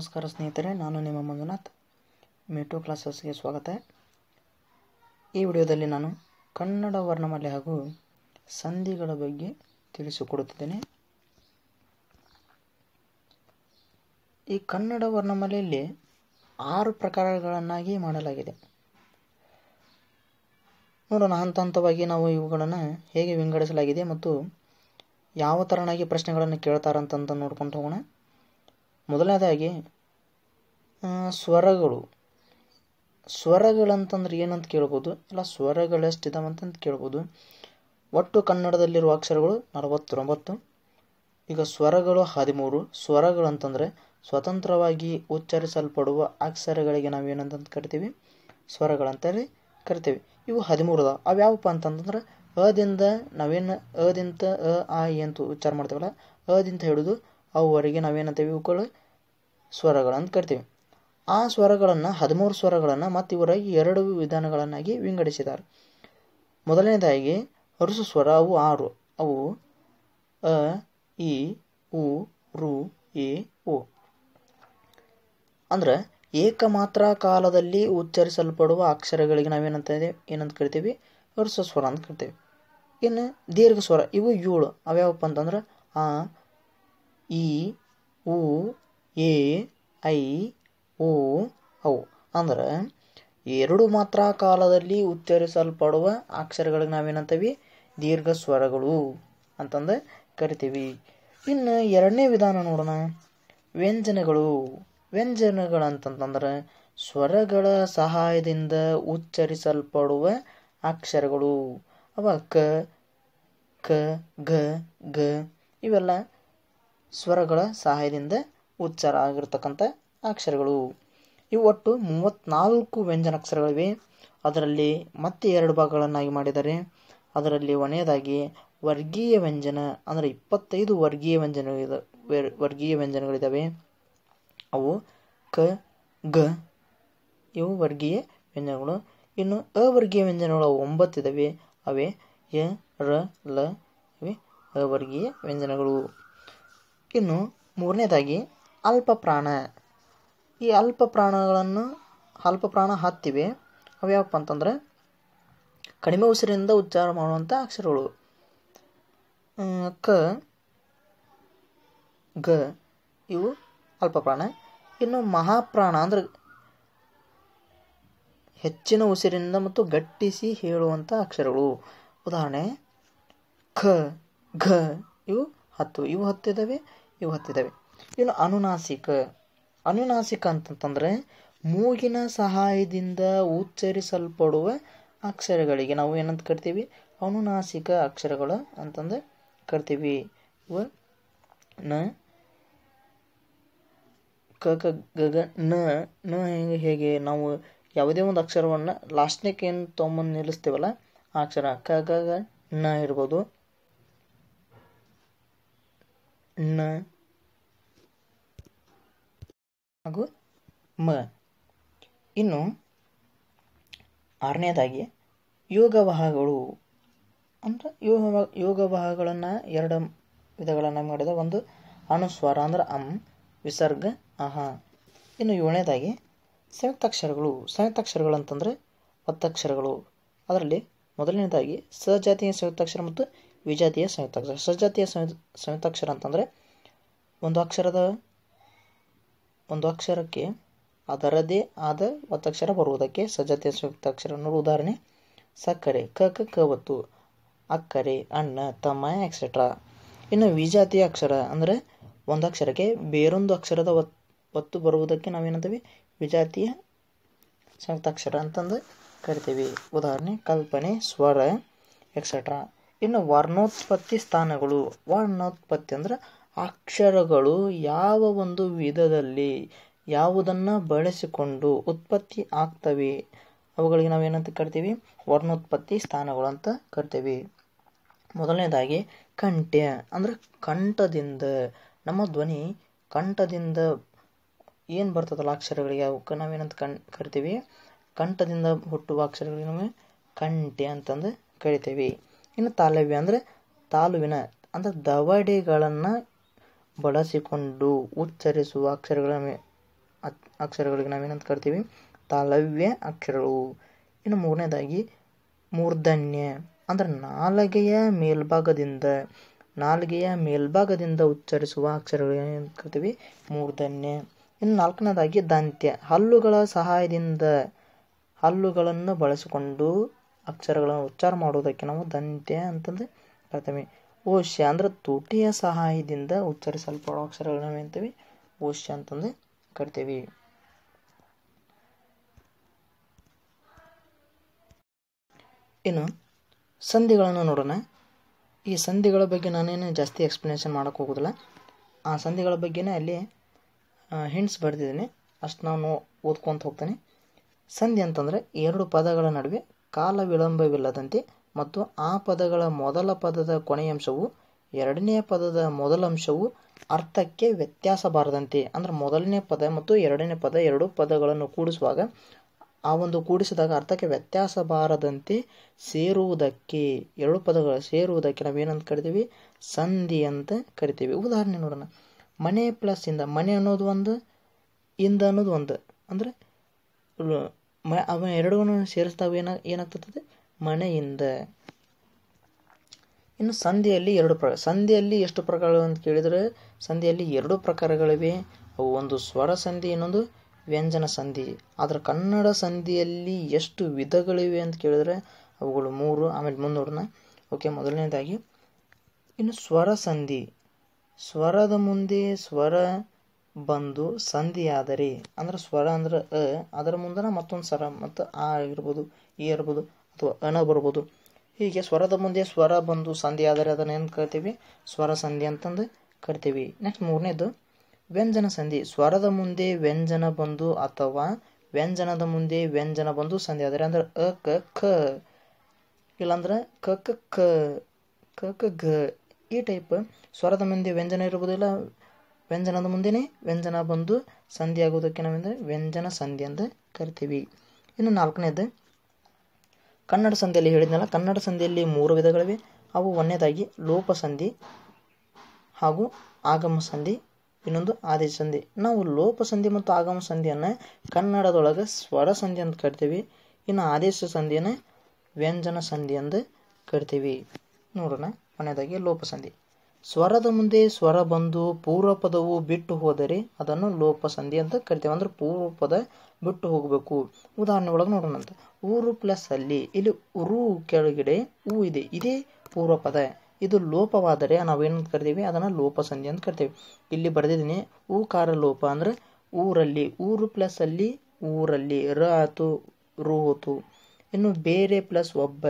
ನಮಸ್ಕಾರ ಸ್ನೇಹಿತರೆ ನಾನು ನಿಮ್ಮ ಮಂಜುನಾಥ್ ಮೆಟ್ರೋ ಕ್ಲಾಸಸ್ಗೆ ಸ್ವಾಗತ ಈ ವಿಡಿಯೋದಲ್ಲಿ ನಾನು ಕನ್ನಡ ವರ್ಣಮಾಲೆ ಹಾಗೂ ಸಂಧಿಗಳ ಬಗ್ಗೆ ತಿಳಿಸಿಕೊಡುತ್ತಿದ್ದೇನೆ ಈ ಕನ್ನಡ ವರ್ಣಮಾಲೆಯಲ್ಲಿ ಆರು ಪ್ರಕಾರಗಳನ್ನಾಗಿ ಮಾಡಲಾಗಿದೆ ನೋಡೋಣ ಹಂತ ಹಂತವಾಗಿ ನಾವು ಇವುಗಳನ್ನು ಹೇಗೆ ವಿಂಗಡಿಸಲಾಗಿದೆ ಮತ್ತು ಯಾವ ತರನಾಗಿ ಪ್ರಶ್ನೆಗಳನ್ನು ಕೇಳ್ತಾರಂತಂತ ನೋಡ್ಕೊಂಡು ಹೋಗೋಣ ಮೊದಲನೇದಾಗಿ ಸ್ವರಗಳು ಸ್ವರಗಳಂತಂದ್ರೆ ಏನಂತ ಕೇಳ್ಬೋದು ಇಲ್ಲ ಸ್ವರಗಳೆಷ್ಟಿದಾವಂತಂತ ಕೇಳ್ಬೋದು ಒಟ್ಟು ಕನ್ನಡದಲ್ಲಿರುವ ಅಕ್ಷರಗಳು ನಲವತ್ತೊಂಬತ್ತು ಈಗ ಸ್ವರಗಳು ಹದಿಮೂರು ಸ್ವರಗಳಂತಂದರೆ ಸ್ವತಂತ್ರವಾಗಿ ಉಚ್ಚರಿಸಲ್ಪಡುವ ಅಕ್ಷರಗಳಿಗೆ ನಾವು ಕರಿತೀವಿ ಸ್ವರಗಳಂತೇಳಿ ಕರಿತೀವಿ ಇವು ಹದಿಮೂರು ಅದಾವೆ ಅವು ಯಾವಪ್ಪ ಅಂತಂತಂದ್ರೆ ಅದಿಂದ ನಾವೇನು ಅದಿಂತ ಅ ಆ ಎಂತ ಉಚ್ಚಾರ ಮಾಡ್ತೇವಲ್ಲ ಅದಿಂತ ಹಿಡಿದು ಅವರೆಗೆ ನಾವೇನಂತೀವಿ ಇವುಗಳು ಸ್ವರಗಳಂತ ಕರಿತೀವಿ ಆ ಸ್ವರಗಳನ್ನು ಹದಿಮೂರು ಸ್ವರಗಳನ್ನು ಮತ್ತು ಇವರಾಗಿ ಎರಡು ವಿಧಾನಗಳನ್ನಾಗಿ ವಿಂಗಡಿಸಿದ್ದಾರೆ ಮೊದಲನೇದಾಗಿ ಅರುಸು ಸ್ವರ ಅವು ಆರು ಅವು ಅ ಇ ಉ ರು ಎ ಓ ಅಂದ್ರೆ ಏಕಮಾತ್ರ ಕಾಲದಲ್ಲಿ ಉಚ್ಚರಿಸಲ್ಪಡುವ ಅಕ್ಷರಗಳಿಗೆ ನಾವೇನಂತ ಏನಂತ ಕರಿತೀವಿ ಅರುಸ ಸ್ವರ ಅಂತ ಕರಿತೀವಿ ಇನ್ನು ದೀರ್ಘ ಸ್ವರ ಇವು ಏಳು ಅವ್ಯಾವಪ್ಪ ಅಂತಂದ್ರೆ ಆ ಇ ಉ ಎ ಐ ಓ ಔ ಅಂದ್ರೆ ಎರಡು ಮಾತ್ರ ಕಾಲದಲ್ಲಿ ಉಚ್ಚರಿಸಲ್ಪಡುವ ಅಕ್ಷರಗಳಿಗೆ ನಾವೇನಂತೀವಿ ದೀರ್ಘ ಸ್ವರಗಳು ಅಂತಂದು ಕರಿತೀವಿ ಇನ್ನು ಎರಡನೇ ವಿಧಾನ ನೋಡೋಣ ವ್ಯಂಜನಗಳು ವ್ಯಂಜನಗಳು ಅಂತಂತಂದ್ರೆ ಸ್ವರಗಳ ಸಹಾಯದಿಂದ ಉಚ್ಚರಿಸಲ್ಪಡುವ ಅಕ್ಷರಗಳು ಅವ ಕ ಕ ಗ ಗ ಇವೆಲ್ಲ ಸ್ವರಗಳ ಸಹಾಯದಿಂದ ಉಚ್ಚಾರ ಆಗಿರತಕ್ಕಂಥ ಅಕ್ಷರಗಳು ಇವು ಒಟ್ಟು ಮೂವತ್ತ್ನಾಲ್ಕು ಅಕ್ಷರಗಳಿವೆ ಅದರಲ್ಲಿ ಮತ್ತೆ ಎರಡು ಭಾಗಗಳನ್ನಾಗಿ ಮಾಡಿದರೆ ಅದರಲ್ಲಿ ಒನೆಯದಾಗಿ ವರ್ಗೀಯ ವ್ಯಂಜನ ಅಂದರೆ ಇಪ್ಪತ್ತೈದು ವರ್ಗೀಯ ವ್ಯಂಜನ ವರ್ಗೀಯ ವ್ಯಂಜನಗಳಿದ್ದಾವೆ ಅವು ಕ ಗ ಇವು ವರ್ಗೀಯ ವ್ಯಂಜನಗಳು ಇನ್ನು ಅವರ್ಗೀಯ ವ್ಯಂಜನಗಳು ಒಂಬತ್ತಿದ್ದಾವೆ ಅವೆ ಯ ರ ಲ ಇವೆ ಅವರ್ಗೀಯ ವ್ಯಂಜನಗಳು ಇನ್ನು ಮೂರನೇದಾಗಿ ಅಲ್ಪ ಪ್ರಾಣ ಈ ಅಲ್ಪ ಪ್ರಾಣಗಳನ್ನು ಅಲ್ಪ ಪ್ರಾಣ ಹತ್ತಿವೆ ಯಾವಪ್ಪ ಅಂತಂದರೆ ಕಡಿಮೆ ಉಸಿರಿಂದ ಉಚ್ಚಾರ ಮಾಡುವಂಥ ಅಕ್ಷರಗಳು ಕ ಗ ಇವು ಅಲ್ಪ ಪ್ರಾಣ ಇನ್ನು ಮಹಾಪ್ರಾಣ ಅಂದರೆ ಹೆಚ್ಚಿನ ಉಸಿರಿಂದ ಮತ್ತು ಗಟ್ಟಿಸಿ ಹೇಳುವಂಥ ಅಕ್ಷರಗಳು ಉದಾಹರಣೆ ಖ ಘ ಇವು ಹತ್ತು ಇವು ಹತ್ತಿದ್ದಾವೆ ಇವು ಹತ್ತಿದ್ದಾವೆ ಇನ್ನು ಅನುನಾಸಿಕ ಅನುನಾಸಿಕ ಅಂತಂತಂದರೆ ಮೂಗಿನ ಸಹಾಯದಿಂದ ಉಚ್ಚರಿಸಲ್ಪಡುವ ಅಕ್ಷರಗಳಿಗೆ ನಾವು ಏನಂತ ಕರಿತೀವಿ ಅನುನಾಸಿಕ ಅಕ್ಷರಗಳು ಅಂತಂದು ಕರಿತೀವಿ ವ ನ ಕ ಕ ಗ ನ ನ ಹೇಗೆ ಹೇಗೆ ನಾವು ಯಾವುದೇ ಒಂದು ಅಕ್ಷರವನ್ನು ಲಾಸ್ಟ್ನೇಕ್ಕೆ ಏನು ತೊಂಬಂದು ನಿಲ್ಲಿಸ್ತೀವಲ್ಲ ಆ ಅಕ್ಷರ ಕ ಗ ನ ಇರ್ಬೋದು ನ ಹಾಗೂ ಮ ಇನ್ನು ಆರನೇದಾಗಿ ಯೋಗವಹಗಳು ಅಂದರೆ ಯೋಗ ಯೋಗವಾಹಗಳನ್ನು ಎರಡು ವಿಧಗಳನ್ನು ಮಾಡಿದ ಒಂದು ಅನುಸ್ವಾರ ಅಂದ್ರೆ ಅಂ ವಿಸರ್ಗ ಅಹ ಇನ್ನು ಏಳನೇದಾಗಿ ಸಂಯುಕ್ತಾಕ್ಷರಗಳು ಸಂಯುಕ್ತಾಕ್ಷರಗಳು ಅಂತಂದ್ರೆ ಒತ್ತಕ್ಷರಗಳು ಅದರಲ್ಲಿ ಮೊದಲನೇದಾಗಿ ಸಜಾತಿಯ ಸಂಯುಕ್ತಾಕ್ಷರ ಮತ್ತು ವಿಜಾತಿಯ ಸಂಯುಕ್ತಾಕ್ಷರ ಸಜಾತಿಯ ಸಂಯು ಸಂಯುಕ್ತಾಕ್ಷರ ಅಂತಂದರೆ ಒಂದು ಅಕ್ಷರದ ಒಂದು ಅಕ್ಷರಕ್ಕೆ ಅದರದೇ ಆದ ಒತ್ತಕ್ಷರ ಬರುವುದಕ್ಕೆ ಸಜಾತಿಯ ಸಂಯುಕ್ತ ಅಕ್ಷರ ಅನ್ನೋ ಉದಾಹರಣೆ ಸಕ್ಕರೆ ಕ ಕ ಕವತ್ತು ಅಕ್ಕರೆ ಅಣ್ಣ ತಮ್ಮ ಎಕ್ಸೆಟ್ರಾ ಇನ್ನು ವಿಜಾತಿಯ ಅಕ್ಷರ ಅಂದರೆ ಒಂದು ಅಕ್ಷರಕ್ಕೆ ಬೇರೊಂದು ಅಕ್ಷರದ ಒತ್ ಒತ್ತು ಬರುವುದಕ್ಕೆ ನಾವೇನಂತೀವಿ ವಿಜಾತಿಯ ಸಂಯುಕ್ತಾಕ್ಷರ ಅಂತಂದು ಕರಿತೀವಿ ಉದಾಹರಣೆ ಕಲ್ಪನೆ ಸ್ವರ ಎಕ್ಸೆಟ್ರಾ ಇನ್ನು ವರ್ಣೋತ್ಪತ್ತಿ ಸ್ಥಾನಗಳು ವರ್ಣೋತ್ಪತ್ತಿ ಅಂದ್ರೆ ಅಕ್ಷರಗಳು ಯಾವ ಒಂದು ವಿಧದಲ್ಲಿ ಯಾವುದನ್ನು ಬಳಸಿಕೊಂಡು ಉತ್ಪತ್ತಿ ಆಗ್ತವೆ ಅವುಗಳಿಗೆ ನಾವು ಏನಂತ ಕರಿತೀವಿ ವರ್ಣೋತ್ಪತ್ತಿ ಸ್ಥಾನಗಳು ಅಂತ ಕರಿತೀವಿ ಮೊದಲನೇದಾಗಿ ಕಂಠ್ಯ ಅಂದರೆ ಕಂಠದಿಂದ ನಮ್ಮ ಧ್ವನಿ ಕಂಠದಿಂದ ಏನು ಬರ್ತದಲ್ಲ ಅಕ್ಷರಗಳಿಗೆ ಅವಕ್ಕೆ ನಾವೇನಂತ ಕಣ್ ಕರಿತೀವಿ ಕಂಠದಿಂದ ಹುಟ್ಟುವ ಅಕ್ಷರಗಳಿಗೆ ನಮಗೆ ಕಂಠ್ಯ ಅಂತಂದು ಕರಿತೀವಿ ಇನ್ನು ತಾಲವ್ಯ ಅಂದರೆ ತಾಲುವಿನ ಅಂದರೆ ದವಡೆಗಳನ್ನು ಬಳಸಿಕೊಂಡು ಉಚ್ಚರಿಸುವ ಅಕ್ಷರಗಳ ಮೇ ಅಕ್ಷರಗಳಿಗೆ ನಾವೇನಂತ ಕರಿತೀವಿ ತಾಲವ್ಯ ಅಕ್ಷರಗಳು ಇನ್ನು ಮೂರನೇದಾಗಿ ಮೂರ್ಧನ್ಯ ಅಂದರೆ ನಾಲಗೆಯ ಮೇಲ್ಭಾಗದಿಂದ ನಾಲಿಗೆಯ ಮೇಲ್ಭಾಗದಿಂದ ಉಚ್ಚರಿಸುವ ಅಕ್ಷರಗಳು ಕರಿತೀವಿ ಮೂರ್ಧನ್ಯ ಇನ್ನು ನಾಲ್ಕನೇದಾಗಿ ದಂತ್ಯ ಹಲ್ಲುಗಳ ಸಹಾಯದಿಂದ ಹಲ್ಲುಗಳನ್ನು ಬಳಸಿಕೊಂಡು ಅಕ್ಷರಗಳನ್ನು ಉಚ್ಚಾರ ಮಾಡುವುದಕ್ಕೆ ನಾವು ದಂತ್ಯ ಅಂತಂದು ಕರಿತೀವಿ ಓಶ್ಯ ಅಂದ್ರೆ ತೋಟಿಯ ಸಹಾಯದಿಂದ ಉಚ್ಚರಿಸಲ್ಪಡೋ ನಾವು ಎಂತೀವಿ ಓಶ್ಯ ಅಂತಂದು ಕರಿತೀವಿ ಇನ್ನು ಸಂಧಿಗಳನ್ನು ನೋಡೋಣ ಈ ಸಂಧಿಗಳ ಬಗ್ಗೆ ನಾನೇನು ಜಾಸ್ತಿ ಎಕ್ಸ್ಪ್ಲನೇಷನ್ ಮಾಡೋಕೆ ಹೋಗೋದಿಲ್ಲ ಆ ಸಂಧಿಗಳ ಬಗ್ಗೆನೇ ಅಲ್ಲಿ ಹಿಂಟ್ಸ್ ಬರ್ದಿದ್ದೀನಿ ಅಷ್ಟು ನಾನು ಓದ್ಕೊತ ಹೋಗ್ತೇನೆ ಸಂಧಿ ಅಂತಂದರೆ ಎರಡು ಪದಗಳ ನಡುವೆ ಕಾಲ ವಿಳಂಬವಿಲ್ಲದಂತೆ ಮತ್ತು ಆ ಪದಗಳ ಮೊದಲ ಪದದ ಕೊನೆಯಂಶವು ಎರಡನೆಯ ಪದದ ಮೊದಲ ಅಂಶವು ಅರ್ಥಕ್ಕೆ ವ್ಯತ್ಯಾಸ ಬಾರದಂತೆ ಅಂದ್ರೆ ಮೊದಲನೇ ಪದ ಮತ್ತು ಎರಡನೇ ಪದ ಎರಡು ಪದಗಳನ್ನು ಕೂಡಿಸುವಾಗ ಆ ಒಂದು ಕೂಡಿಸಿದಾಗ ಅರ್ಥಕ್ಕೆ ವ್ಯತ್ಯಾಸ ಬಾರದಂತೆ ಸೇರುವುದಕ್ಕೆ ಎರಡು ಪದಗಳ ಸೇರುವುದಕ್ಕೆ ನಾವೇನಂತ ಕರಿತೀವಿ ಸಂಧಿ ಅಂತ ಕರಿತೀವಿ ಉದಾಹರಣೆ ನೋಡೋಣ ಮನೆ ಪ್ಲಸ್ ಇಂದ ಮನೆ ಅನ್ನೋದು ಒಂದು ಇಂದ ಅನ್ನೋದು ಒಂದು ಅಂದ್ರೆ ಅವ ಎರಡೂ ಸೇರಿಸಿದಾಗ ಏನ ಏನಾಗ್ತದೆ ಮನೆಯಿಂದ ಇನ್ನು ಸಂಧಿಯಲ್ಲಿ ಎರಡು ಪ್ರ ಸಂಧಿಯಲ್ಲಿ ಎಷ್ಟು ಪ್ರಕಾರಗಳು ಅಂತ ಕೇಳಿದರೆ ಸಂಧಿಯಲ್ಲಿ ಎರಡು ಪ್ರಕಾರಗಳಿವೆ ಅವು ಒಂದು ಸ್ವರ ಸಂಧಿ ಇನ್ನೊಂದು ವ್ಯಂಜನ ಸಂಧಿ ಆದರೆ ಕನ್ನಡ ಸಂಧಿಯಲ್ಲಿ ಎಷ್ಟು ವಿಧಗಳಿವೆ ಅಂತ ಕೇಳಿದರೆ ಅವುಗಳು ಮೂರು ಆಮೇಲೆ ಮುನ್ನೂರನ್ನ ಓಕೆ ಮೊದಲನೇದಾಗಿ ಇನ್ನು ಸ್ವರ ಸಂಧಿ ಸ್ವರದ ಮುಂದೆ ಸ್ವರ ಬಂದು ಸಂಧಿ ಆದರೆ ಅಂದ್ರೆ ಸ್ವರ ಅಂದ್ರೆ ಅದರ ಮುಂದನ ಮತ್ತೊಂದು ಸ್ವರ ಮತ್ತು ಆ ಇರ್ಬೋದು ಈ ಇರ್ಬೋದು ಅಥವಾ ಅನ ಬರ್ಬೋದು ಹೀಗೆ ಸ್ವರದ ಮುಂದೆ ಸ್ವರ ಬಂದು ಸಂಧಿ ಆದರೆ ಅದನ್ನು ಏನು ಕರಿತೀವಿ ಸ್ವರ ಸಂಧಿ ಅಂತಂದು ಕರಿತೀವಿ ನೆಕ್ಸ್ಟ್ ಮೂರನೇದು ವ್ಯಂಜನ ಸಂಧಿ ಸ್ವರದ ಮುಂದೆ ವ್ಯಂಜನ ಬಂದು ಅಥವಾ ವ್ಯಂಜನದ ಮುಂದೆ ವ್ಯಂಜನ ಬಂದು ಸಂಧಿ ಆದರೆ ಅಂದ್ರೆ ಅ ಕ ಖ ಇಲ್ಲಾಂದ್ರೆ ಕ ಕ ಖ ಕ ಕ ಘ ಈ ಟೈಪ್ ಸ್ವರದ ಮುಂದೆ ವ್ಯಂಜನ ಇರುವುದಿಲ್ಲ ವ್ಯಂಜನದ ಮುಂದೆನೇ ವ್ಯಂಜನ ಬಂದು ಸಂಧಿ ಆಗುವುದಕ್ಕೆ ನಾವೆಂದರೆ ವ್ಯಂಜನ ಸಂಧಿ ಅಂತ ಕರಿತೀವಿ ಇನ್ನು ನಾಲ್ಕನೇದು ಕನ್ನಡ ಸಂಧಿಯಲ್ಲಿ ಹೇಳಿದ್ನಲ್ಲ ಕನ್ನಡ ಸಂಧಿಯಲ್ಲಿ ಮೂರು ವಿಧಗಳಿವೆ ಅವು ಒಂದನೇದಾಗಿ ಸಂಧಿ ಹಾಗೂ ಆಗಮ ಸಂಧಿ ಇನ್ನೊಂದು ಆದೇಶ ಸಂಧಿ ನಾವು ಲೋಪ ಸಂಧಿ ಮತ್ತು ಆಗಮ ಸಂಧಿಯನ್ನು ಕನ್ನಡದೊಳಗೆ ಸ್ವರ ಸಂಧಿ ಅಂತ ಕರಿತೀವಿ ಇನ್ನು ಆದೇಶ ಸಂಧಿಯನ್ನು ವ್ಯಂಜನ ಸಂಧಿ ಎಂದು ಕರಿತೀವಿ ನೋಡೋಣ ಲೋಪ ಸಂಧಿ ಸ್ವರದ ಮುಂದೆ ಸ್ವರ ಬಂದು ಪದವು ಬಿಟ್ಟು ಹೋದರೆ ಅದನ್ನು ಲೋಪ ಸಂಧಿ ಅಂತ ಕರಿತೇವೆ ಅಂದ್ರೆ ಪೂರ್ವ ಪದ ಬಿಟ್ಟು ಹೋಗಬೇಕು ಉದಾಹರಣೆ ಒಳಗೆ ನೋಡೋಣ ಅಂತ ಊರು ಪ್ಲಸ್ ಅಲ್ಲಿ ಇಲ್ಲಿ ಉರು ಕೆಳಗಡೆ ಹೂ ಇದೆ ಇದೇ ಪದ ಇದು ಲೋಪವಾದರೆ ನಾವೇನಂತ ಕರಿತೀವಿ ಅದನ್ನು ಸಂಧಿ ಅಂತ ಕರಿತೇವೆ ಇಲ್ಲಿ ಬರೆದಿದ್ದೀನಿ ಹೂ ಕಾರ ಲೋಪ ಅಂದ್ರೆ ಊರಲ್ಲಿ ಊರು ಪ್ಲಸ್ ಅಲ್ಲಿ ಊರಲ್ಲಿ ರ ಆತು ರು ಹೋತು ಇನ್ನು ಬೇರೆ ಪ್ಲಸ್ ಒಬ್ಬ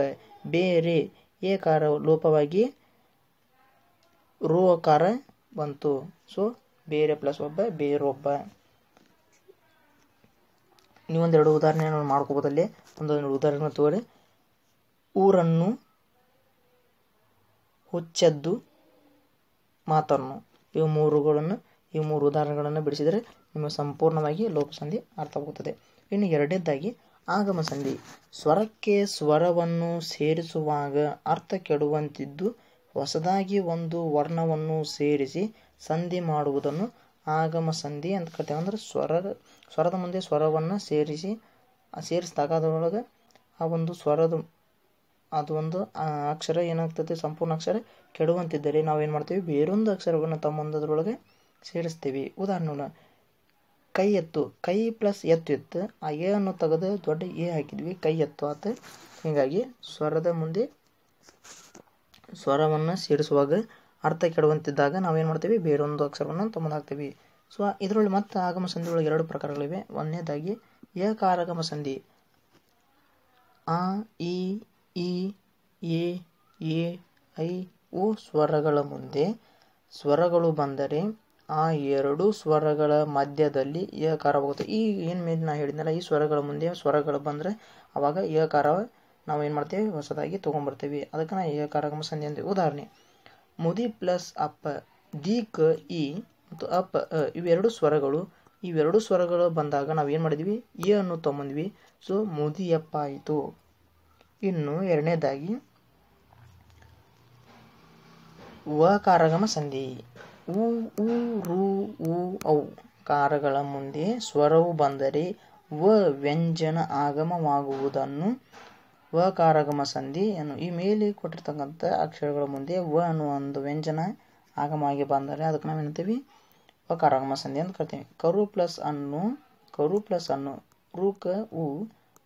ಬೇರೆ ಏ ಕಾರ ಲೋಪವಾಗಿ ರೋ ಬಂತು ಸೊ ಬೇರೆ ಪ್ಲಸ್ ಒಬ್ಬ ಬೇರೊಬ್ಬ ನೀವೊಂದೆರಡು ಉದಾಹರಣೆ ಮಾಡ್ಕೋಬೋದಲ್ಲಿ ಒಂದೊಂದು ಉದಾಹರಣೆ ತೋರಿ ಊರನ್ನು ಹುಚ್ಚದ್ದು ಮಾತನ್ನು ಇವು ಮೂರುಗಳನ್ನು ಈ ಮೂರು ಉದಾಹರಣೆಗಳನ್ನು ಬಿಡಿಸಿದರೆ ನಿಮಗೆ ಸಂಪೂರ್ಣವಾಗಿ ಲೋಪಸಂಧಿ ಅರ್ಥವಾಗುತ್ತದೆ ಇನ್ನು ಎರಡನೇದಾಗಿ ಆಗಮ ಸಂಧಿ ಸ್ವರಕ್ಕೆ ಸ್ವರವನ್ನು ಸೇರಿಸುವಾಗ ಅರ್ಥ ಕೆಡುವಂತಿದ್ದು ಹೊಸದಾಗಿ ಒಂದು ವರ್ಣವನ್ನು ಸೇರಿಸಿ ಸಂಧಿ ಮಾಡುವುದನ್ನು ಆಗಮ ಸಂಧಿ ಅಂತ ಕರಿತೇವೆ ಅಂದ್ರೆ ಸ್ವರ ಸ್ವರದ ಮುಂದೆ ಸ್ವರವನ್ನು ಸೇರಿಸಿ ಸೇರಿಸಿದಾಗ ಅದರೊಳಗೆ ಆ ಒಂದು ಸ್ವರದ ಅದು ಒಂದು ಅಕ್ಷರ ಏನಾಗ್ತದೆ ಸಂಪೂರ್ಣ ಅಕ್ಷರ ಕೆಡುವಂತಿದ್ದರೆ ನಾವೇನು ಮಾಡ್ತೀವಿ ಬೇರೊಂದು ಅಕ್ಷರವನ್ನು ತಮ್ಮೊಂದರೊಳಗೆ ಸೇರಿಸ್ತೀವಿ ಉದಾಹರಣೆ ಕೈ ಎತ್ತು ಕೈ ಪ್ಲಸ್ ಎತ್ತು ಎತ್ತು ಆ ಎ ಅನ್ನು ತೆಗೆದು ದೊಡ್ಡ ಎ ಹಾಕಿದ್ವಿ ಕೈ ಎತ್ತು ಆತ ಹೀಗಾಗಿ ಸ್ವರದ ಮುಂದೆ ಸ್ವರವನ್ನು ಸೇರಿಸುವಾಗ ಅರ್ಥ ಕೆಡುವಂತಿದ್ದಾಗ ನಾವೇನು ಮಾಡ್ತೀವಿ ಬೇರೊಂದು ಅಕ್ಷರವನ್ನು ತೊಗೊಂಡಾಗ್ತೀವಿ ಸೊ ಇದರಲ್ಲಿ ಮತ್ತೆ ಆಗಮ ಒಳಗೆ ಎರಡು ಪ್ರಕಾರಗಳಿವೆ ಒಂದನೇದಾಗಿ ಏಕಾರಗಮ ಸಂಧಿ ಆ ಇ ಇ ಎ ಎ ಐ ಉ ಸ್ವರಗಳ ಮುಂದೆ ಸ್ವರಗಳು ಬಂದರೆ ಆ ಎರಡು ಸ್ವರಗಳ ಮಧ್ಯದಲ್ಲಿ ಏಕಾರವಾಗುತ್ತೆ ಈ ಏನು ಮೇಲೆ ನಾನು ಹೇಳಿದ್ನಲ್ಲ ಈ ಸ್ವರಗಳ ಮುಂದೆ ಸ್ವರಗಳು ಬಂದರೆ ಆವಾಗ ಏಕಾರ ನಾವು ಏನು ಮಾಡ್ತೇವೆ ಹೊಸದಾಗಿ ತೊಗೊಂಡ್ಬರ್ತೇವೆ ಅದಕ್ಕೆ ನಾ ಕಾರ್ಯಕ್ರಮ ಸಂಧಿ ಅಂದ್ರೆ ಉದಾಹರಣೆ ಮುದಿ ಪ್ಲಸ್ ಅಪ್ಪ ದಿ ಕ ಇ ಮತ್ತು ಅಪ್ ಇವೆರಡು ಸ್ವರಗಳು ಇವೆರಡು ಸ್ವರಗಳು ಬಂದಾಗ ನಾವು ಏನು ಮಾಡಿದ್ವಿ ಇ ಅನ್ನು ತೊಗೊಂಡ್ವಿ ಸೊ ಮುದಿಯಪ್ಪ ಆಯಿತು ಇನ್ನು ಎರಡನೇದಾಗಿ ವ ಕಾರಗಮ ಸಂಧಿ ಉ ರು ಉ ಔ ಕಾರಗಳ ಮುಂದೆ ಸ್ವರವು ಬಂದರೆ ವ ವ್ಯಂಜನ ಆಗಮವಾಗುವುದನ್ನು ವ ಕಾರಾಗಮ ಅನ್ನು ಈ ಮೇಲೆ ಕೊಟ್ಟಿರ್ತಕ್ಕಂಥ ಅಕ್ಷರಗಳ ಮುಂದೆ ವ ಅನ್ನುವ ಒಂದು ವ್ಯಂಜನ ಆಗಮವಾಗಿ ಬಂದರೆ ಅದಕ್ಕೆ ನಾವು ಏನಂತೀವಿ ವ ಕಾರಾಗಮ ಸಂಧಿ ಅಂತ ಕರಿತೀವಿ ಕರು ಪ್ಲಸ್ ಅನ್ನು ಕರು ಪ್ಲಸ್ ಅನ್ನು ಕ ಉ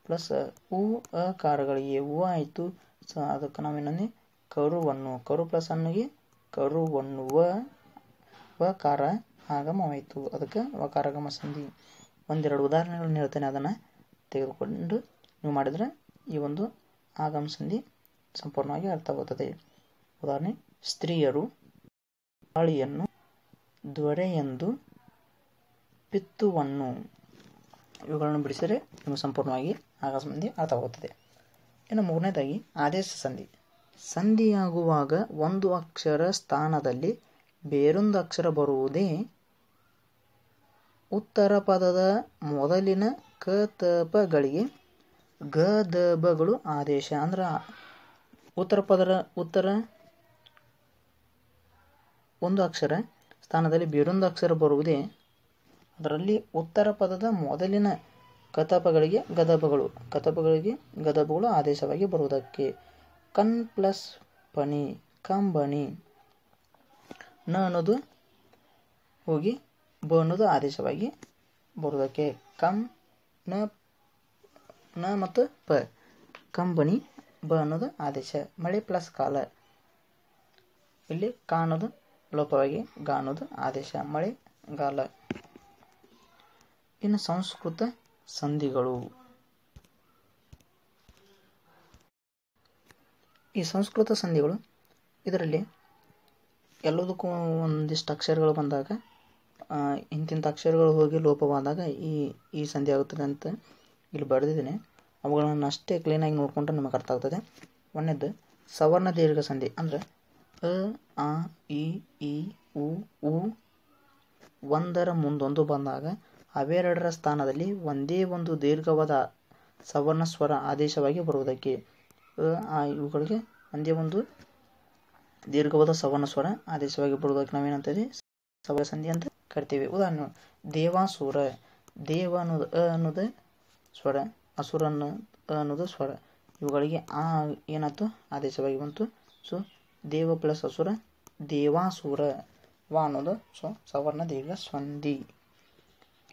ಪ್ಲಸ್ ಉ ಅ ಕಾರಗಳಿಗೆ ಉ ಆಯಿತು ಸೊ ಅದಕ್ಕೆ ನಾವು ಕರುವನ್ನು ಕರು ಪ್ಲಸ್ ಅನ್ನುಗೆ ಕರುವನ್ನು ವ ವ ಕಾರ ಆಗಮವಾಯಿತು ಅದಕ್ಕೆ ವ ವಕಾರಾಗಮ ಸಂಧಿ ಒಂದೆರಡು ಉದಾಹರಣೆಗಳನ್ನು ಹೇಳ್ತೇನೆ ಅದನ್ನು ತೆಗೆದುಕೊಂಡು ನೀವು ಮಾಡಿದ್ರೆ ಈ ಒಂದು ಆಗಮ ಸಂಧಿ ಸಂಪೂರ್ಣವಾಗಿ ಅರ್ಥವಾಗುತ್ತದೆ ಉದಾಹರಣೆ ಸ್ತ್ರೀಯರು ಗಾಳಿಯನ್ನು ಎಂದು ಪಿತ್ತುವನ್ನು ಇವುಗಳನ್ನು ಬಿಡಿಸಿದರೆ ನಿಮಗೆ ಸಂಪೂರ್ಣವಾಗಿ ಆಗಮ ಸಂಧಿ ಅರ್ಥವಾಗುತ್ತದೆ ಇನ್ನು ಮೂರನೇದಾಗಿ ಆದೇಶ ಸಂಧಿ ಸಂಧಿಯಾಗುವಾಗ ಒಂದು ಅಕ್ಷರ ಸ್ಥಾನದಲ್ಲಿ ಬೇರೊಂದು ಅಕ್ಷರ ಬರುವುದೇ ಉತ್ತರ ಪದದ ಮೊದಲಿನ ಕತಪಗಳಿಗೆ ಗ ದ ಬಗಳು ಆದೇಶ ಅಂದ್ರೆ ಉತ್ತರ ಪದರ ಉತ್ತರ ಒಂದು ಅಕ್ಷರ ಸ್ಥಾನದಲ್ಲಿ ಬೇರೊಂದು ಅಕ್ಷರ ಬರುವುದೇ ಅದರಲ್ಲಿ ಉತ್ತರ ಪದದ ಮೊದಲಿನ ಕತಪಗಳಿಗೆ ಗದಬಗಳು ಕತಪಗಳಿಗೆ ಗದಬಗಳು ಆದೇಶವಾಗಿ ಬರುವುದಕ್ಕೆ ಕನ್ ಪ್ಲಸ್ ಪಣಿ ಕಂಬಣಿ ನ ಅನ್ನೋದು ಹೋಗಿ ಬ ಅನ್ನೋದು ಆದೇಶವಾಗಿ ಬರುವುದಕ್ಕೆ ಕಂ ನ ನ ಮತ್ತು ಪ ಕಂಬನಿ ಬ ಅನ್ನೋದು ಆದೇಶ ಮಳೆ ಪ್ಲಸ್ ಕಾಲ ಇಲ್ಲಿ ಕಾಣೋದು ಲೋಪವಾಗಿ ಗಾಣೋದು ಆದೇಶ ಮಳೆಗಾಲ ಇನ್ನು ಸಂಸ್ಕೃತ ಸಂಧಿಗಳು ಈ ಸಂಸ್ಕೃತ ಸಂಧಿಗಳು ಇದರಲ್ಲಿ ಎಲ್ಲದಕ್ಕೂ ಒಂದಿಷ್ಟು ಅಕ್ಷರಗಳು ಬಂದಾಗ ಇಂತಿಂಥ ಅಕ್ಷರಗಳು ಹೋಗಿ ಲೋಪವಾದಾಗ ಈ ಈ ಸಂಧಿ ಆಗುತ್ತದೆ ಅಂತ ಇಲ್ಲಿ ಬರೆದಿದ್ದೀನಿ ಅವುಗಳನ್ನು ಅಷ್ಟೇ ಕ್ಲೀನಾಗಿ ನೋಡಿಕೊಂಡ್ರೆ ನಮಗೆ ಅರ್ಥ ಆಗ್ತದೆ ಒಂದೇದು ಸವರ್ಣ ದೀರ್ಘ ಸಂಧಿ ಅಂದರೆ ಅ ಆ ಇ ಇ ಉ ಉ ಒಂದರ ಮುಂದೊಂದು ಬಂದಾಗ ಅವೆರಡರ ಸ್ಥಾನದಲ್ಲಿ ಒಂದೇ ಒಂದು ದೀರ್ಘವಾದ ಸವರ್ಣ ಸ್ವರ ಆದೇಶವಾಗಿ ಬರುವುದಕ್ಕೆ ಆ ಇವುಗಳಿಗೆ ಒಂದೇ ಒಂದು ದೀರ್ಘವಾದ ಸವರ್ಣ ಸ್ವರ ಆದೇಶವಾಗಿ ಬರುವುದಕ್ಕೆ ನಾವೇನಂತೀವಿ ಸವರ್ಣ ಸಂಧಿ ಅಂತ ಕರಿತೀವಿ ಉದಾಹರಣೆ ದೇವಾಸುರ ದೇವ ಅನ್ನೋದು ಅ ಅನ್ನೋದು ಸ್ವರ ಅಸುರ ಅನ್ನೋದು ಸ್ವರ ಇವುಗಳಿಗೆ ಆ ಏನಾಯ್ತು ಆದೇಶವಾಗಿ ಬಂತು ಸೊ ದೇವ ಪ್ಲಸ್ ಅಸುರ ದೇವಾಸುರ ವ ಅನ್ನೋದು ಸೊ ಸವರ್ಣ ದೇವಿಯ ಸಂಧಿ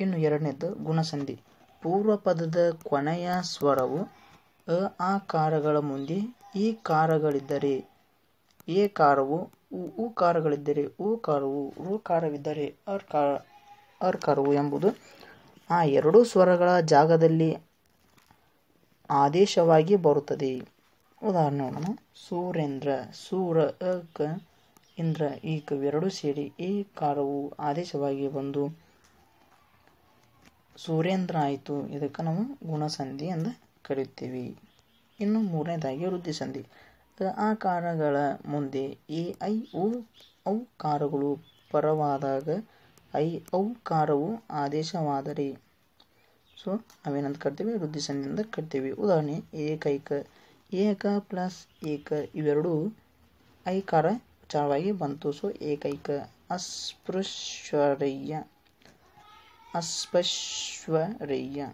ಇನ್ನು ಎರಡನೇದು ಗುಣಸಂಧಿ ಪೂರ್ವ ಪದದ ಕೊನೆಯ ಸ್ವರವು ಅ ಆ ಕಾರಗಳ ಮುಂದೆ ಈ ಕಾರಗಳಿದ್ದರೆ ಎ ಕಾರವು ಉ ಕಾರಗಳಿದ್ದರೆ ಉ ಕಾರವು ಋ ಕಾರವಿದ್ದರೆ ಅರ್ ಕಾರ ಅರ್ ಕಾರವು ಎಂಬುದು ಆ ಎರಡೂ ಸ್ವರಗಳ ಜಾಗದಲ್ಲಿ ಆದೇಶವಾಗಿ ಬರುತ್ತದೆ ಉದಾಹರಣೆ ನೋಡೋಣ ಸೂರೇಂದ್ರ ಸೂರ ಅಕ ಇಂದ್ರ ಈಕ ಎರಡೂ ಸೇರಿ ಈ ಕಾರವು ಆದೇಶವಾಗಿ ಬಂದು ಸೂರೇಂದ್ರ ಆಯಿತು ಇದಕ್ಕೆ ನಾವು ಗುಣಸಂಧಿ ಎಂದು ಕರೆಯುತ್ತೇವೆ ಇನ್ನು ಮೂರನೇದಾಗಿ ಆ ಕಾರಗಳ ಮುಂದೆ ಎ ಐ ಉ ಅವು ಕಾರಗಳು ಪರವಾದಾಗ ಐ ಔಕಾರವು ಆದೇಶವಾದರೆ ಸೊ ನಾವೇನಂತ ವೃದ್ಧಿ ಸಂಧಿಯಿಂದ ಕರ್ತೀವಿ ಉದಾಹರಣೆ ಏಕೈಕ ಏಕ ಪ್ಲಸ್ ಏಕ ಇವೆರಡೂ ಐಕಾರ ವಿಚಾರವಾಗಿ ಬಂತು ಸೊ ಏಕೈಕ ಅಸ್ಪೃಶ್ವರಯ್ಯ ಅಸ್ಪಶ್ವರಯ್ಯ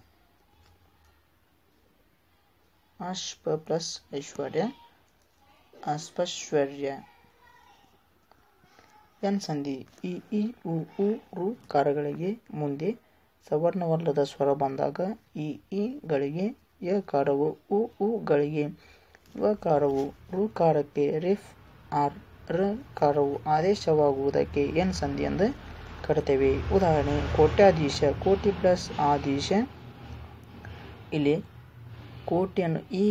ಅಶ್ವ ಪ್ಲಸ್ ಐಶ್ವರ್ಯ ಅಸ್ಪಶ್ವರ್ಯ ಎನ್ ಸಂಧಿ ಇ ಇ ಉ ಉ ರು ಕಾರಗಳಿಗೆ ಮುಂದೆ ಸವರ್ಣವಲ್ಲದ ಸ್ವರ ಬಂದಾಗ ಇ ಈ ಗಳಿಗೆ ಯ ಕಾರವು ಉ ಉ ಗಳಿಗೆ ವ ಕಾರವು ಋ ಕಾರಕ್ಕೆ ರಿಫ್ ಆರ್ ರ ಕಾರವು ಆದೇಶವಾಗುವುದಕ್ಕೆ ಎನ್ ಸಂಧಿ ಎಂದು ಕರೆತೇವೆ ಉದಾಹರಣೆ ಕೋಟ್ಯಾಧೀಶ ಕೋಟಿ ಪ್ಲಸ್ ಆದೇಶ ಇಲ್ಲಿ ಕೋಟಿಯನ್ನು ಇ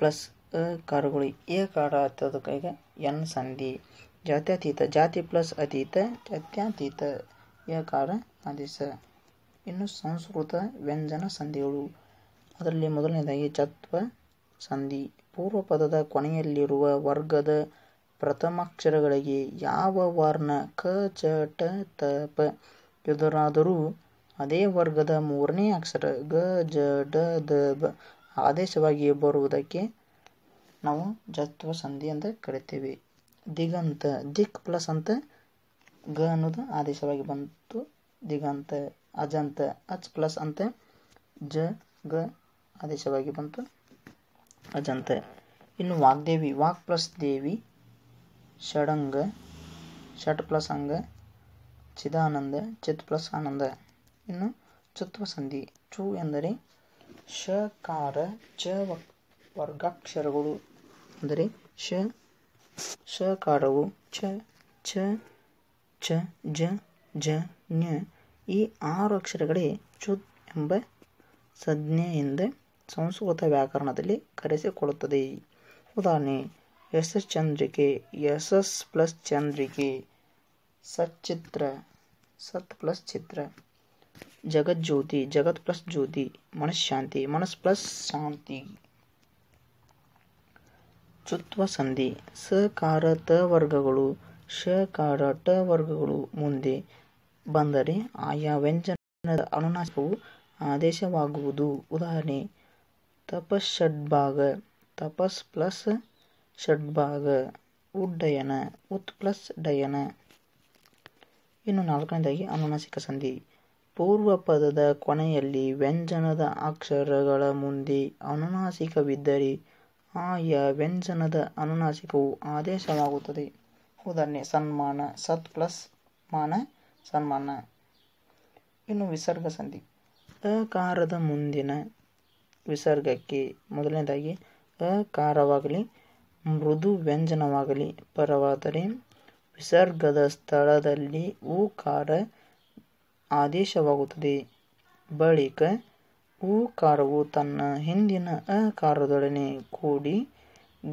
ಪ್ಲಸ್ ಅ ಕಾರಗಳು ಎ ಕಾರ ಹತ್ತದಕ್ಕೆ ಎನ್ ಸಂಧಿ ಜಾತ್ಯತೀತ ಜಾತಿ ಪ್ಲಸ್ ಅತೀತ ಜಾತ್ಯತೀತ ಯಕಾರ ಆದೇಶ ಇನ್ನು ಸಂಸ್ಕೃತ ವ್ಯಂಜನ ಸಂಧಿಗಳು ಅದರಲ್ಲಿ ಮೊದಲನೇದಾಗಿ ಚತ್ವ ಸಂಧಿ ಪೂರ್ವ ಪದದ ಕೊನೆಯಲ್ಲಿರುವ ವರ್ಗದ ಪ್ರಥಮಾಕ್ಷರಗಳಿಗೆ ಯಾವ ವರ್ಣ ಕ ಚ ಟ ತ ಎದುರಾದರೂ ಅದೇ ವರ್ಗದ ಮೂರನೇ ಅಕ್ಷರ ಗ ಜ ಡ ದ ಬ ಆದೇಶವಾಗಿ ಬರುವುದಕ್ಕೆ ನಾವು ಜತ್ವ ಸಂಧಿ ಅಂತ ಕರಿತೇವೆ ದಿಗಂತ ದಿಕ್ ಪ್ಲಸ್ ಅಂತ ಗ ಅನ್ನೋದು ಆದೇಶವಾಗಿ ಬಂತು ದಿಗಂತ ಅಜಂತ ಅಚ್ ಪ್ಲಸ್ ಅಂತ ಜ ಗ ಆದೇಶವಾಗಿ ಬಂತು ಅಜಂತ ಇನ್ನು ವಾಗ್ದೇವಿ ವಾಕ್ ಪ್ಲಸ್ ದೇವಿ ಷಡಂಗ ಷಟ್ ಪ್ಲಸ್ ಅಂಗ ಚಿದಾನಂದ ಚಿತ್ ಪ್ಲಸ್ ಆನಂದ ಇನ್ನು ಚುತ್ವ ಸಂಧಿ ಚು ಎಂದರೆ ಕಾರ ಚ ವರ್ಗಾಕ್ಷರಗಳು ಅಂದರೆ ಶ ಷಕಾರವು ಚ ಛ ಛ ಜ ಝ ಞ ಈ ಆರು ಅಕ್ಷರಗಳೇ ಚುತ್ ಎಂಬ ಸಂಜ್ಞೆಯಿಂದ ಸಂಸ್ಕೃತ ವ್ಯಾಕರಣದಲ್ಲಿ ಕರೆಸಿಕೊಳ್ಳುತ್ತದೆ ಉದಾಹರಣೆ ಎಸ್ ಎಸ್ ಚಂದ್ರಿಕೆ ಎಸ್ ಎಸ್ ಪ್ಲಸ್ ಚಂದ್ರಿಕೆ ಸಚ್ಚಿತ್ರ ಸತ್ ಪ್ಲಸ್ ಚಿತ್ರ ಜಗಜ್ಯೋತಿ ಜಗತ್ ಪ್ಲಸ್ ಜ್ಯೋತಿ ಮನಃಶಾಂತಿ ಮನಸ್ ಪ್ಲಸ್ ಶಾಂತಿ ಚುತ್ವ ಸಂಧಿ ಸಕಾರ ತ ವರ್ಗಗಳು ಶಕಾರ ಟ ವರ್ಗಗಳು ಮುಂದೆ ಬಂದರೆ ಆಯಾ ವ್ಯಂಜನದ ಅನುನಾಶವು ಆದೇಶವಾಗುವುದು ಉದಾಹರಣೆ ತಪಸ್ ಷಡ್ಭಾಗ ತಪಸ್ ಪ್ಲಸ್ ಷಡ್ಭಾಗ ಉಡ್ಡಯನ ಉತ್ ಪ್ಲಸ್ ಡಯನ ಇನ್ನು ನಾಲ್ಕನೇದಾಗಿ ಅನುನಾಸಿಕ ಸಂಧಿ ಪೂರ್ವ ಪದದ ಕೊನೆಯಲ್ಲಿ ವ್ಯಂಜನದ ಅಕ್ಷರಗಳ ಮುಂದೆ ಅನುನಾಸಿಕವಿದ್ದರೆ ಆಯ ವ್ಯಂಜನದ ಅನುನಾಸಿಕವು ಆದೇಶವಾಗುತ್ತದೆ ಉದಾಹರಣೆ ಸನ್ಮಾನ ಸತ್ ಪ್ಲಸ್ ಮಾನ ಸನ್ಮಾನ ಇನ್ನು ವಿಸರ್ಗ ಸಂಧಿ ಅಕಾರದ ಮುಂದಿನ ವಿಸರ್ಗಕ್ಕೆ ಮೊದಲನೇದಾಗಿ ಅಕಾರವಾಗಲಿ ಮೃದು ವ್ಯಂಜನವಾಗಲಿ ಪರವಾದರೆ ವಿಸರ್ಗದ ಸ್ಥಳದಲ್ಲಿ ಕಾರ ಆದೇಶವಾಗುತ್ತದೆ ಬಳಿಕ ಕಾರವು ತನ್ನ ಹಿಂದಿನ ಅಕಾರದೊಡನೆ ಕೂಡಿ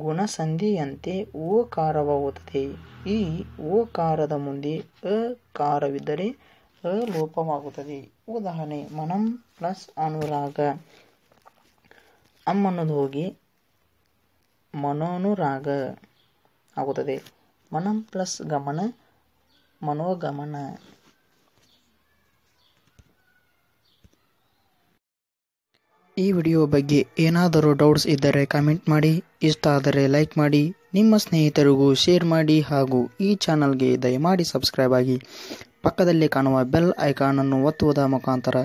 ಗುಣಸಂಧಿಯಂತೆ ಓಕಾರವಾಗುತ್ತದೆ ಈ ಓಕಾರದ ಮುಂದೆ ಅಕಾರವಿದ್ದರೆ ಅಲೋಪವಾಗುತ್ತದೆ ಉದಾಹರಣೆ ಮನಂ ಪ್ಲಸ್ ಅನುರಾಗ ಅಮ್ಮನದು ಹೋಗಿ ಮನೋನುರಾಗ ಆಗುತ್ತದೆ ಮನಂ ಪ್ಲಸ್ ಗಮನ ಮನೋಗಮನ ಈ ವಿಡಿಯೋ ಬಗ್ಗೆ ಏನಾದರೂ ಡೌಟ್ಸ್ ಇದ್ದರೆ ಕಮೆಂಟ್ ಮಾಡಿ ಇಷ್ಟ ಆದರೆ ಲೈಕ್ ಮಾಡಿ ನಿಮ್ಮ ಸ್ನೇಹಿತರಿಗೂ ಶೇರ್ ಮಾಡಿ ಹಾಗೂ ಈ ಚಾನಲ್ಗೆ ದಯಮಾಡಿ ಸಬ್ಸ್ಕ್ರೈಬ್ ಆಗಿ ಪಕ್ಕದಲ್ಲಿ ಕಾಣುವ ಬೆಲ್ ಐಕಾನನ್ನು ಒತ್ತುವುದ ಮುಖಾಂತರ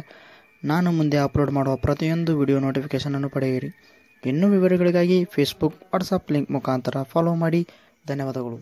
ನಾನು ಮುಂದೆ ಅಪ್ಲೋಡ್ ಮಾಡುವ ಪ್ರತಿಯೊಂದು ವಿಡಿಯೋ ನೋಟಿಫಿಕೇಷನನ್ನು ಪಡೆಯಿರಿ ಇನ್ನೂ ವಿವರಗಳಿಗಾಗಿ ಫೇಸ್ಬುಕ್ ವಾಟ್ಸಪ್ ಲಿಂಕ್ ಮುಖಾಂತರ ಫಾಲೋ ಮಾಡಿ ಧನ್ಯವಾದಗಳು